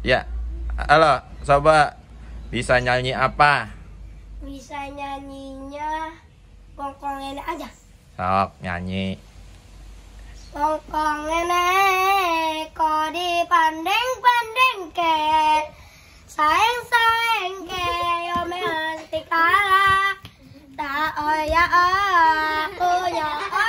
Ya, halo, coba bisa nyanyi apa? Bisa nyanyinya kongkongen aja. Sok nyanyi. Kongkongen eh, ko di pandeng pandeng ke, sayang sayang ke, yo mesti kalah. Tak oh ya oh, oh ya oh.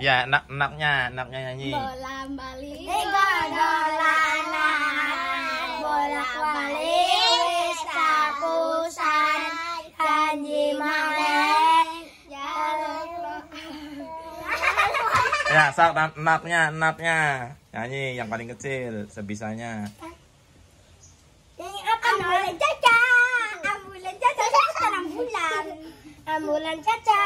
Ya, nak naknya naknya nyanyi. Bola balik. Gololanan. Eh, Bola balik wis kapusan janji malek. Ya, sak ya, naknya naknya Nyanyi yang paling kecil sebisanya. Nyanyi apa? Ambulan caca. Ambulan caca. Ambulan. Ambulan caca.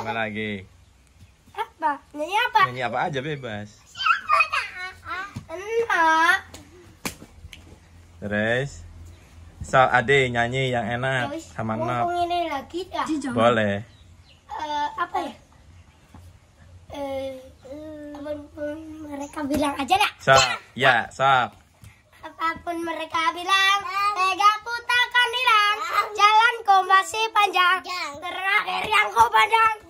Apa lagi? Apa? Nyanyi apa? Nyanyi apa aja bebas. Enak. Terus? So, Ade nyanyi yang enak Terus, sama Nop. ini lagi ya? Boleh. Uh, apa ya? Eh, eh, mereka bilang aja dah. So, ya, yeah, so. Apapun mereka bilang, pegaku takkan hilang. Jalanku masih panjang, terakhir yang kau pandang.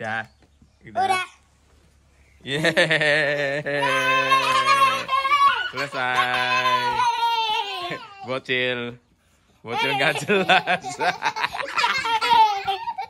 Udah. Gitu. Udah. Udah. Yeay. Selesai. Bocil. Bocil nggak jelas.